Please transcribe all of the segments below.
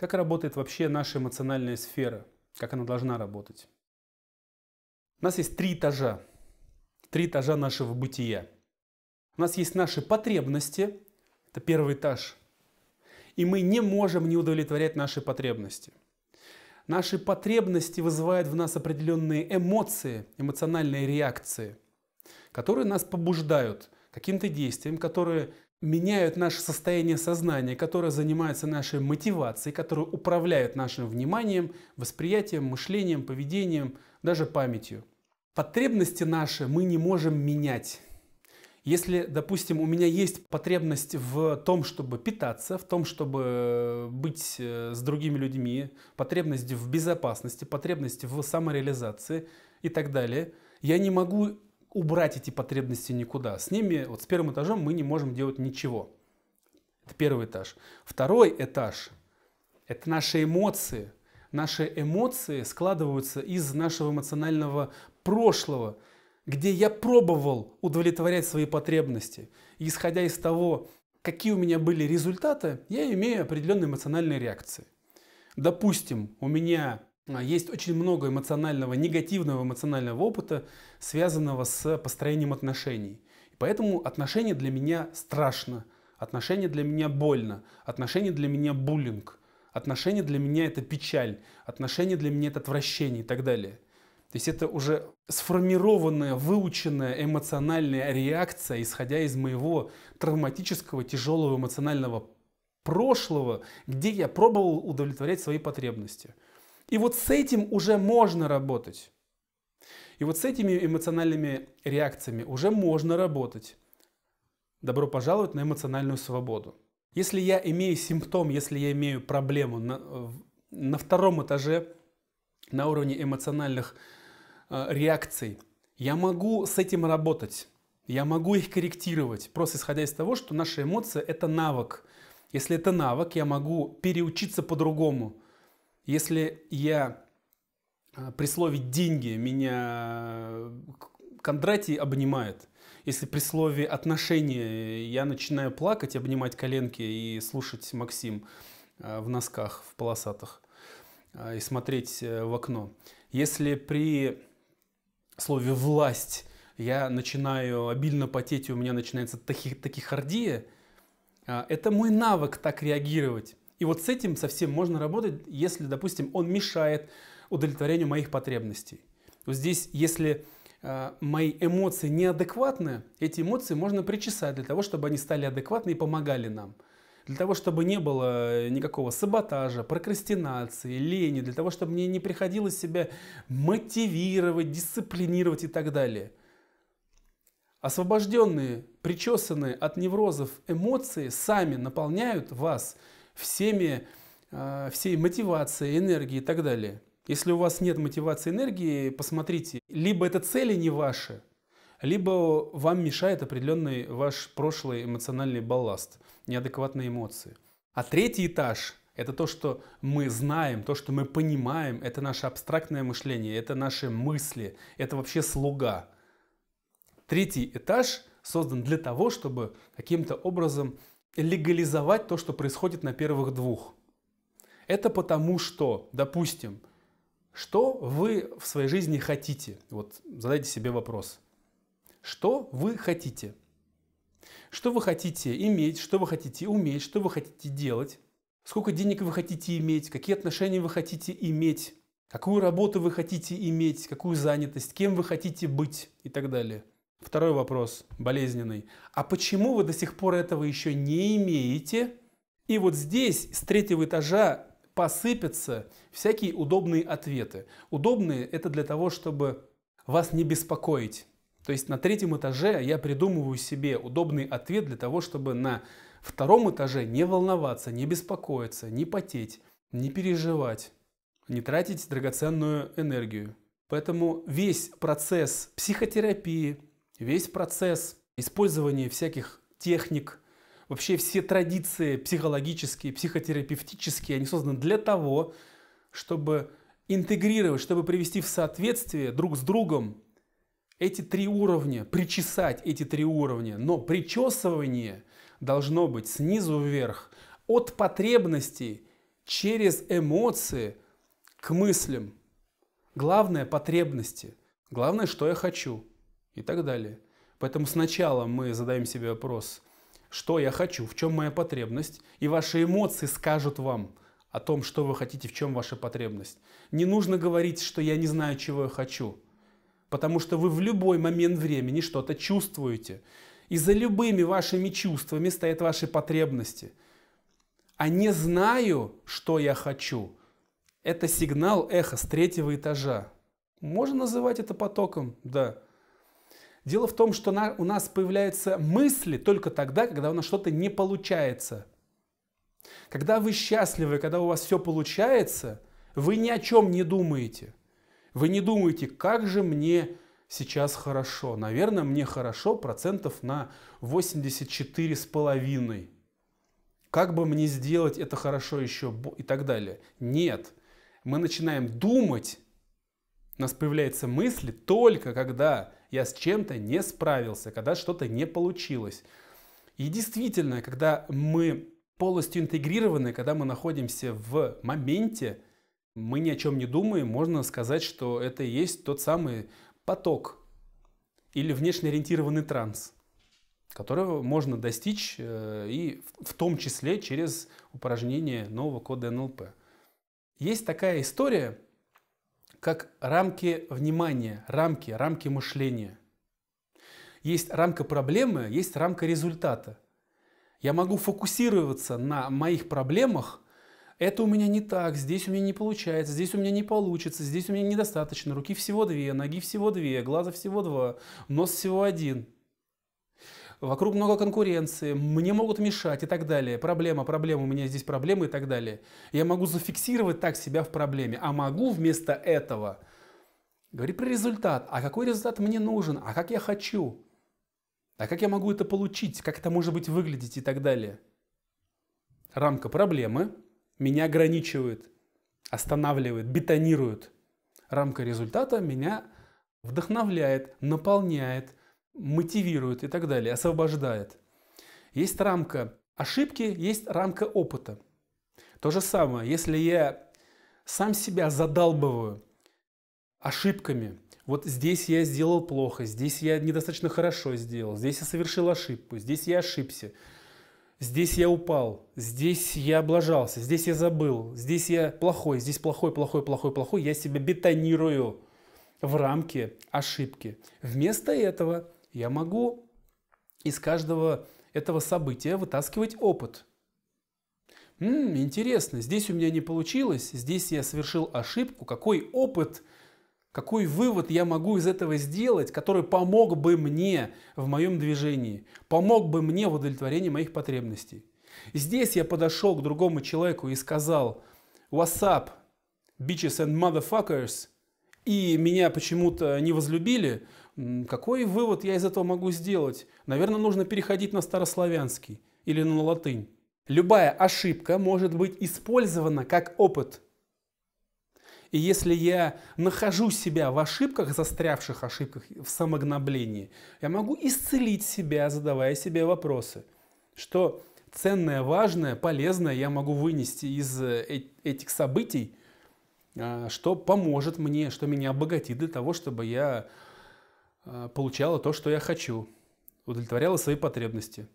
Как работает вообще наша эмоциональная сфера? Как она должна работать? У нас есть три этажа. Три этажа нашего бытия. У нас есть наши потребности. Это первый этаж. И мы не можем не удовлетворять наши потребности. Наши потребности вызывают в нас определенные эмоции, эмоциональные реакции, которые нас побуждают каким-то действием, которые меняют наше состояние сознания, которое занимается нашей мотивацией, которое управляет нашим вниманием, восприятием, мышлением, поведением, даже памятью. Потребности наши мы не можем менять. Если, допустим, у меня есть потребность в том, чтобы питаться, в том, чтобы быть э, с другими людьми, потребность в безопасности, потребность в самореализации и так далее, я не могу убрать эти потребности никуда. С ними, вот с первым этажом мы не можем делать ничего. Это первый этаж. Второй этаж – это наши эмоции. Наши эмоции складываются из нашего эмоционального прошлого, где я пробовал удовлетворять свои потребности. И исходя из того, какие у меня были результаты, я имею определенные эмоциональные реакции. Допустим, у меня а, есть очень много эмоционального, негативного эмоционального опыта, связанного с построением отношений. И поэтому отношения для меня страшно, отношения для меня больно, отношения для меня буллинг, отношения для меня это печаль, отношения для меня это отвращение и так далее. То есть это уже сформированная, выученная эмоциональная реакция, исходя из моего травматического, тяжелого эмоционального прошлого, где я пробовал удовлетворять свои потребности – и вот с этим уже можно работать. И вот с этими эмоциональными реакциями уже можно работать. Добро пожаловать на эмоциональную свободу. Если я имею симптом, если я имею проблему на, на втором этаже, на уровне эмоциональных э, реакций, я могу с этим работать. Я могу их корректировать, просто исходя из того, что наши эмоции – это навык. Если это навык, я могу переучиться по-другому – если я э, при слове «деньги» меня э, Кондратий обнимает, если при слове «отношения» я начинаю плакать, обнимать коленки и слушать Максим э, в носках, в полосатых, и смотреть в окно. Если при слове «власть» я начинаю обильно потеть, и у меня начинается тахи- тахикардия, это мой навык так реагировать. И вот с этим совсем можно работать, если, допустим, он мешает удовлетворению моих потребностей. Вот здесь, если э, мои эмоции неадекватны, эти эмоции можно причесать для того, чтобы они стали адекватны и помогали нам. Для того, чтобы не было э, никакого саботажа, прокрастинации, лени, для того, чтобы мне не приходилось себя мотивировать, дисциплинировать и так далее. Освобожденные, причесанные от неврозов эмоции сами наполняют вас – всеми, а, всей мотивацией, энергией и так далее. Если у вас нет мотивации энергии, посмотрите, либо это цели не ваши, либо вам мешает определенный ваш прошлый эмоциональный балласт, неадекватные эмоции. А третий этаж – это то, что мы знаем, то, что мы понимаем, это наше абстрактное мышление, это наши мысли, это вообще слуга. Третий этаж создан для того, чтобы каким-то образом легализовать то, что происходит на первых двух. Это потому что, допустим, что вы в своей жизни хотите? Вот задайте себе вопрос. Что вы хотите? Что вы хотите иметь, что вы хотите уметь, что вы хотите делать, сколько денег вы хотите иметь, какие отношения вы хотите иметь, какую работу вы хотите иметь, какую занятость, кем вы хотите быть и так далее. Второй вопрос, болезненный. А почему вы до сих пор этого еще не имеете? И вот здесь, с третьего этажа, посыпятся всякие удобные ответы. Удобные – это для того, чтобы вас не беспокоить. То есть на третьем этаже я придумываю себе удобный ответ для того, чтобы на втором этаже не волноваться, не беспокоиться, не потеть, не переживать, не тратить драгоценную энергию. Поэтому весь процесс психотерапии, весь процесс использования всяких техник, вообще все традиции психологические, психотерапевтические, они созданы для того, чтобы интегрировать, чтобы привести в соответствие друг с другом эти три уровня, причесать эти три уровня. Но причесывание должно быть снизу вверх, от потребностей через эмоции к мыслям. Главное – потребности. Главное, что я хочу – и так далее. Поэтому сначала мы задаем себе вопрос, что я хочу, в чем моя потребность, и ваши эмоции скажут вам о том, что вы хотите, в чем ваша потребность. Не нужно говорить, что я не знаю, чего я хочу, потому что вы в любой момент времени что-то чувствуете. И за любыми вашими чувствами стоят ваши потребности. А не знаю, что я хочу. Это сигнал эхо с третьего этажа. Можно называть это потоком, да. Дело в том, что у нас появляются мысли только тогда, когда у нас что-то не получается. Когда вы счастливы, когда у вас все получается, вы ни о чем не думаете. Вы не думаете, как же мне сейчас хорошо. Наверное, мне хорошо процентов на 84 с половиной. Как бы мне сделать это хорошо еще и так далее. Нет. Мы начинаем думать у нас появляются мысли только когда я с чем-то не справился, когда что-то не получилось. И действительно, когда мы полностью интегрированы, когда мы находимся в моменте, мы ни о чем не думаем, можно сказать, что это и есть тот самый поток или внешне ориентированный транс, которого можно достичь э, и в том числе через упражнение нового кода НЛП. Есть такая история, как рамки внимания, рамки, рамки мышления. Есть рамка проблемы, есть рамка результата. Я могу фокусироваться на моих проблемах, это у меня не так, здесь у меня не получается, здесь у меня не получится, здесь у меня недостаточно, руки всего две, ноги всего две, глаза всего два, нос всего один – вокруг много конкуренции, мне могут мешать и так далее. Проблема, проблема, у меня здесь проблемы и так далее. Я могу зафиксировать так себя в проблеме, а могу вместо этого говорить про результат. А какой результат мне нужен? А как я хочу? А как я могу это получить? Как это может быть выглядеть и так далее? Рамка проблемы меня ограничивает, останавливает, бетонирует. Рамка результата меня вдохновляет, наполняет, мотивирует и так далее, освобождает. Есть рамка ошибки, есть рамка опыта. То же самое, если я сам себя задалбываю ошибками, вот здесь я сделал плохо, здесь я недостаточно хорошо сделал, здесь я совершил ошибку, здесь я ошибся, здесь я упал, здесь я облажался, здесь я забыл, здесь я плохой, здесь плохой, плохой, плохой, плохой, я себя бетонирую в рамке ошибки. Вместо этого я могу из каждого этого события вытаскивать опыт. М интересно, здесь у меня не получилось, здесь я совершил ошибку, какой опыт, какой вывод я могу из этого сделать, который помог бы мне в моем движении, помог бы мне в удовлетворении моих потребностей. Здесь я подошел к другому человеку и сказал, what's up, bitches and motherfuckers – и меня почему-то не возлюбили, какой вывод я из этого могу сделать? Наверное, нужно переходить на старославянский или на латынь. Любая ошибка может быть использована как опыт. И если я нахожу себя в ошибках, застрявших ошибках, в самогноблении, я могу исцелить себя, задавая себе вопросы. Что ценное, важное, полезное я могу вынести из э, э, этих событий – а, что поможет мне, что меня обогатит для того, чтобы я а, получала то, что я хочу, удовлетворяла свои потребности,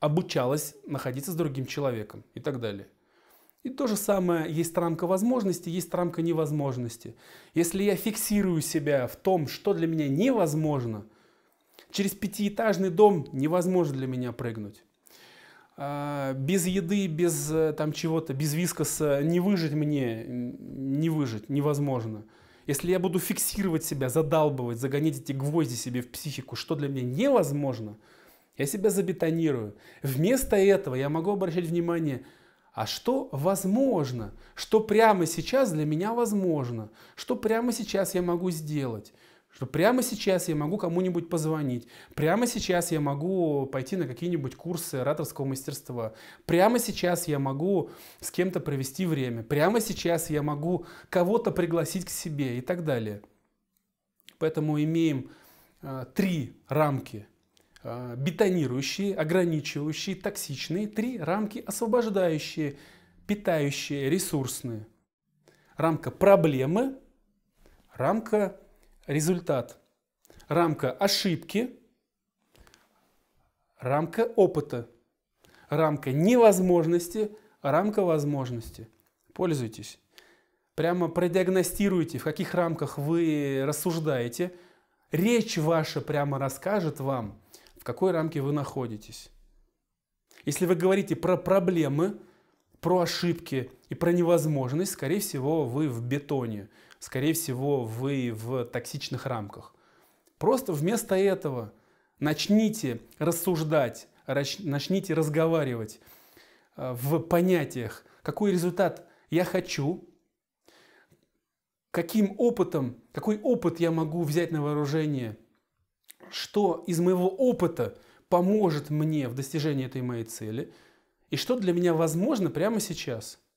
обучалась находиться с другим человеком и так далее. И то же самое, есть рамка возможности, есть рамка невозможности. Если я фиксирую себя в том, что для меня невозможно, через пятиэтажный дом невозможно для меня прыгнуть. А, без еды, без э, там чего-то, без вискоса не выжить мне, не выжить, невозможно. Если я буду фиксировать себя, задалбывать, загонять эти гвозди себе в психику, что для меня невозможно, я себя забетонирую. Вместо этого я могу обращать внимание, а что возможно, что прямо сейчас для меня возможно, что прямо сейчас я могу сделать что прямо сейчас я могу кому-нибудь позвонить, прямо сейчас я могу пойти на какие-нибудь курсы ораторского мастерства, прямо сейчас я могу с кем-то провести время, прямо сейчас я могу кого-то пригласить к себе и так далее. Поэтому имеем э, три рамки э, бетонирующие, ограничивающие, токсичные, три рамки освобождающие, питающие, ресурсные. Рамка проблемы, рамка результат, рамка ошибки, рамка опыта, рамка невозможности, рамка возможности. Пользуйтесь. Прямо продиагностируйте, в каких рамках вы рассуждаете. Речь ваша прямо расскажет вам, в какой рамке вы находитесь. Если вы говорите про проблемы, про ошибки и про невозможность, скорее всего, вы в бетоне – скорее всего, вы в токсичных рамках. Просто вместо этого начните рассуждать, начните разговаривать э, в понятиях, какой результат я хочу, каким опытом, какой опыт я могу взять на вооружение, что из моего опыта поможет мне в достижении этой моей цели, и что для меня возможно прямо сейчас –